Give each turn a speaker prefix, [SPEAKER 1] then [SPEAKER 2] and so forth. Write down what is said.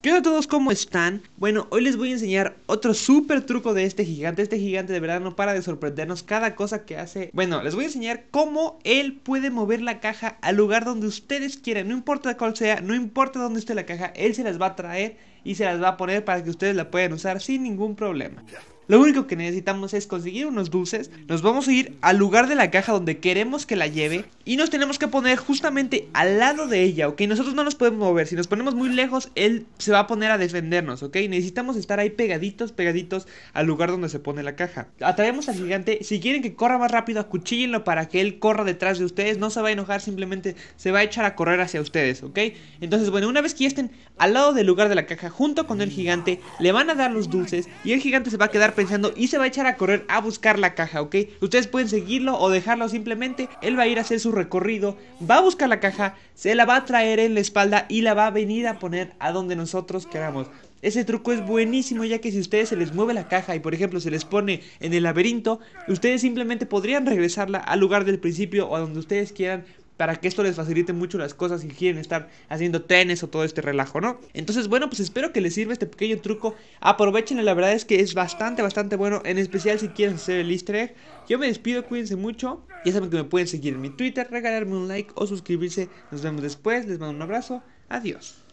[SPEAKER 1] ¿Qué a todos? ¿Cómo están? Bueno, hoy les voy a enseñar otro super truco de este gigante Este gigante de verdad no para de sorprendernos cada cosa que hace Bueno, les voy a enseñar cómo él puede mover la caja al lugar donde ustedes quieran No importa cuál sea, no importa dónde esté la caja Él se las va a traer y se las va a poner para que ustedes la puedan usar sin ningún problema lo único que necesitamos es conseguir unos dulces, nos vamos a ir al lugar de la caja donde queremos que la lleve y nos tenemos que poner justamente al lado de ella, ¿ok? Nosotros no nos podemos mover, si nos ponemos muy lejos, él se va a poner a defendernos, ¿ok? Necesitamos estar ahí pegaditos, pegaditos al lugar donde se pone la caja. Atraemos al gigante, si quieren que corra más rápido, Acuchillenlo para que él corra detrás de ustedes, no se va a enojar, simplemente se va a echar a correr hacia ustedes, ¿ok? Entonces, bueno, una vez que estén al lado del lugar de la caja junto con el gigante, le van a dar los dulces y el gigante se va a quedar pensando y se va a echar a correr a buscar la caja, ¿ok? Ustedes pueden seguirlo o dejarlo simplemente, él va a ir a hacer su recorrido, va a buscar la caja, se la va a traer en la espalda y la va a venir a poner a donde nosotros queramos. Ese truco es buenísimo ya que si ustedes se les mueve la caja y por ejemplo se les pone en el laberinto, ustedes simplemente podrían regresarla al lugar del principio o a donde ustedes quieran para que esto les facilite mucho las cosas si quieren estar haciendo trenes o todo este relajo, ¿no? Entonces, bueno, pues espero que les sirva este pequeño truco. Aprovechen, la verdad es que es bastante, bastante bueno, en especial si quieren hacer el easter egg. Yo me despido, cuídense mucho. Ya saben que me pueden seguir en mi Twitter, regalarme un like o suscribirse. Nos vemos después, les mando un abrazo. Adiós.